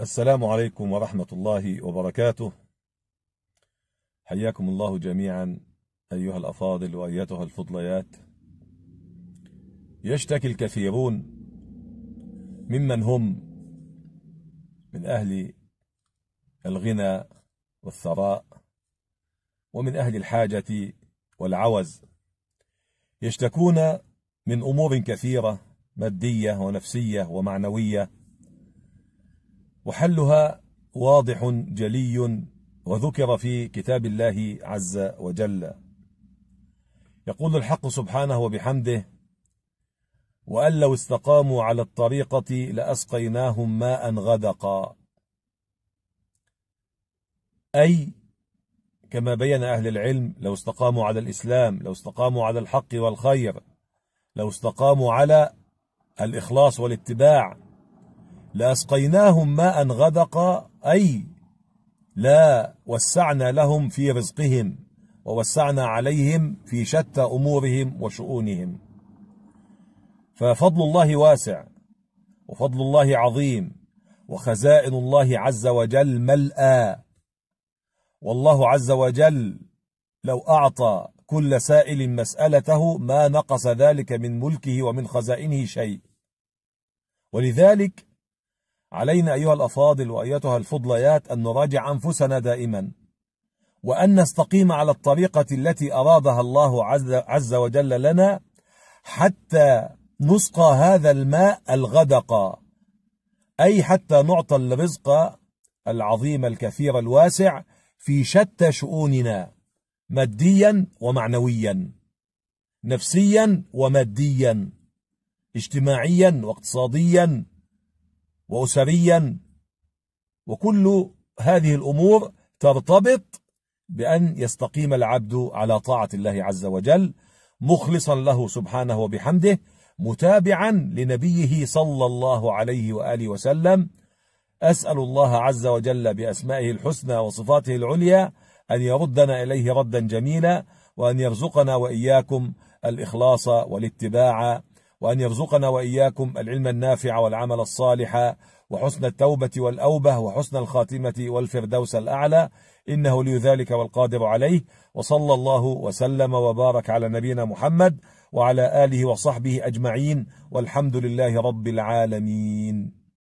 السلام عليكم ورحمة الله وبركاته حياكم الله جميعا أيها الأفاضل وأيتها الفضليات يشتكي الكثيرون ممن هم من أهل الغنى والثراء ومن أهل الحاجة والعوز يشتكون من أمور كثيرة مادية ونفسية ومعنوية وحلها واضح جلي وذكر في كتاب الله عز وجل يقول الحق سبحانه وبحمده وأن لو استقاموا على الطريقة لأسقيناهم ماء غدقا أي كما بين أهل العلم لو استقاموا على الإسلام لو استقاموا على الحق والخير لو استقاموا على الإخلاص والاتباع لاسقيناهم ماء غدقا اي لا وسعنا لهم في رزقهم ووسعنا عليهم في شتى امورهم وشؤونهم ففضل الله واسع وفضل الله عظيم وخزائن الله عز وجل ملأى والله عز وجل لو اعطى كل سائل مسالته ما نقص ذلك من ملكه ومن خزائنه شيء ولذلك علينا أيها الأفاضل وأيتها الفضليات أن نراجع أنفسنا دائما وأن نستقيم على الطريقة التي أرادها الله عز وجل لنا حتى نسقى هذا الماء الغدق أي حتى نعطى الرزق العظيم الكثير الواسع في شتى شؤوننا ماديا ومعنويا نفسيا وماديا اجتماعيا واقتصاديا وأسريا وكل هذه الأمور ترتبط بأن يستقيم العبد على طاعة الله عز وجل مخلصا له سبحانه وبحمده متابعا لنبيه صلى الله عليه وآله وسلم أسأل الله عز وجل بأسمائه الحسنى وصفاته العليا أن يردنا إليه ردا جميلا وأن يرزقنا وإياكم الإخلاص والاتباع وأن يرزقنا وإياكم العلم النافع والعمل الصالح وحسن التوبة والأوبة وحسن الخاتمة والفردوس الأعلى إنه لي ذلك والقادر عليه وصلى الله وسلم وبارك على نبينا محمد وعلى آله وصحبه أجمعين والحمد لله رب العالمين